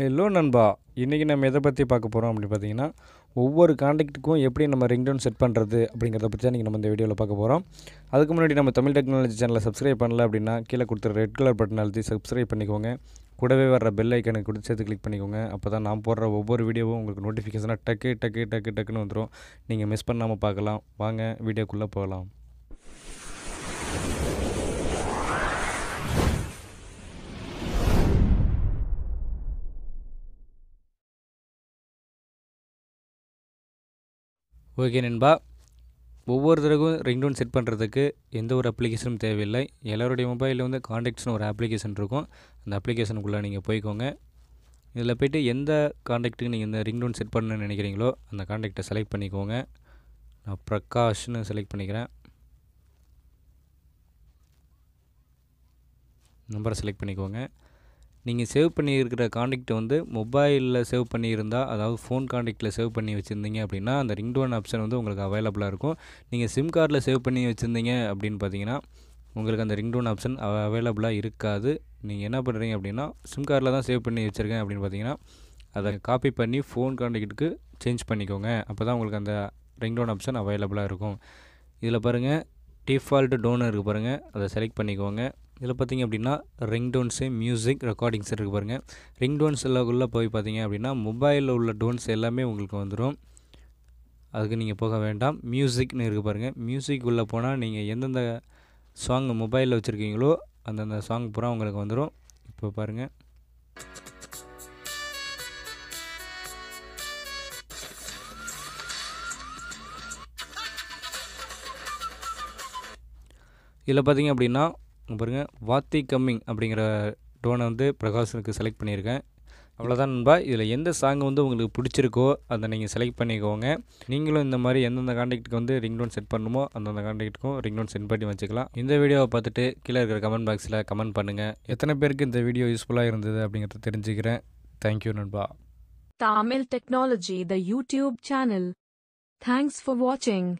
hello நண்பா இன்றைக்கி நம்ம எதை பற்றி பார்க்க போகிறோம் அப்படின்னு பார்த்தீங்கன்னா ஒவ்வொரு காண்டாக்ட்டுக்கும் எப்படி நம்ம ரிங்டோன் செட் பண்ணுறது அப்படிங்கிறத பற்றி தான் நம்ம இந்த வீடியோவில் பார்க்க போகிறோம் அதுக்கு முன்னாடி நம்ம தமிழ் டெக்னாலஜி சேனலை சப்ஸ்கிரைப் பண்ணல அப்படின்னா கீழே கொடுத்துற ரெட் கலர் பட்டன் அழுத்தி சப்ஸ்கிரைப் பண்ணிக்கோங்க கூடவே வர பெல் ஐக்கனை கொடுத்து சேர்த்து கிளிக் பண்ணிக்கோங்க அப்போ தான் நான் போடுற ஒவ்வொரு வீடியோவும் உங்களுக்கு நோட்டிஃபிகேஷனாக டக்கு டக்கு டக்கு டக்குன்னு வந்துடும் நீங்கள் மிஸ் பண்ணாமல் பார்க்கலாம் வாங்க வீடியோக்குள்ளே போகலாம் ஓகே நண்பா ஒவ்வொருத்தருக்கும் ரிங்டோன் செட் பண்ணுறதுக்கு எந்த ஒரு அப்ளிகேஷனும் தேவையில்லை எல்லோருடைய மொபைலில் வந்து காண்டாக்ட்ஸ்னு ஒரு அப்ளிகேஷன் இருக்கும் அந்த அப்ளிகேஷனுக்குள்ளே நீங்கள் போய்க்கோங்க இதில் போய்ட்டு எந்த காண்டாக்ட்டுக்கு நீங்கள் இந்த ரிங்டோன் செட் பண்ணணும்னு நினைக்கிறீங்களோ அந்த காண்டாக்டை செலக்ட் பண்ணிக்கோங்க நான் பிரகாஷ்னு செலக்ட் பண்ணிக்கிறேன் நம்பரை செலக்ட் பண்ணிக்கோங்க நீங்கள் சேவ் பண்ணியிருக்கிற காண்டாக்ட் வந்து மொபைலில் சேவ் பண்ணியிருந்தால் அதாவது ஃபோன் காண்டாக்டில் சேவ் பண்ணி வச்சுருந்தீங்க அப்படின்னா அந்த ரிங் டோன் ஆப்ஷன் வந்து உங்களுக்கு அவைலபிளாக இருக்கும் நீங்கள் சிம் கார்டில் சேவ் பண்ணி வச்சுருந்தீங்க அப்படின்னு பார்த்தீங்கன்னா உங்களுக்கு அந்த ரிங் டோன் ஆப்ஷன் அவைலபிளாக இருக்காது நீங்கள் என்ன பண்ணுறீங்க அப்படின்னா சிம் கார்டில் தான் சேவ் பண்ணி வச்சுருக்கேன் அப்படின்னு பார்த்தீங்கன்னா அதை காப்பி பண்ணி ஃபோன் காண்டெக்ட்டுக்கு சேஞ்ச் பண்ணிக்கோங்க அப்போ தான் உங்களுக்கு அந்த ரிங் டோன் ஆப்ஷன் அவைலபிளாக இருக்கும் இதில் பாருங்கள் டிஃபால்ட்டு டோன் இருக்குது பாருங்கள் அதை செலக்ட் பண்ணிக்கோங்க இதில் பார்த்திங்க அப்படின்னா ரிங் டோன்ஸு மியூசிக் ரெக்கார்டிங்ஸ் இருக்குது பாருங்கள் ரிங் டோன்ஸ் எல்லாக்குள்ளே போய் பார்த்திங்க அப்படின்னா மொபைலில் உள்ள டோன்ஸ் எல்லாமே உங்களுக்கு வந்துடும் அதுக்கு நீங்கள் போக வேண்டாம் மியூசிக்னு இருக்குது பாருங்கள் மியூசிக் உள்ளே போனால் நீங்கள் எந்தெந்த சாங் மொபைலில் வச்சுருக்கீங்களோ அந்தந்த சாங் பூரா உங்களுக்கு வந்துடும் இப்போ பாருங்கள் இதில் பார்த்திங்க அப்படின்னா பாருங்கள் வாத்தி கம்மிங் அப்படிங்கிற டோனை வந்து பிரகாஷனுக்கு செலக்ட் பண்ணியிருக்கேன் அவ்வளோதான் நண்பா இதில் எந்த சாங் வந்து உங்களுக்கு பிடிச்சிருக்கோ அதை நீங்கள் செலக்ட் பண்ணிக்கோங்க நீங்களும் இந்த மாதிரி எந்தெந்த காண்டாக்டுக்கு வந்து ரிங் டோன் செட் பண்ணுமோ அந்தந்த ரிங் டோன் சென்ட் பண்ணி வச்சுக்கலாம் இந்த வீடியோவை பார்த்துட்டு கீழே இருக்கிற கமெண்ட் பாக்ஸில் கமெண்ட் பண்ணுங்கள் எத்தனை பேருக்கு இந்த வீடியோ யூஸ்ஃபுல்லாக இருந்தது அப்படிங்கிறத தெரிஞ்சுக்கிறேன் தேங்க்யூ நண்பா Tamil technology the YouTube channel thanks for வாட்சிங்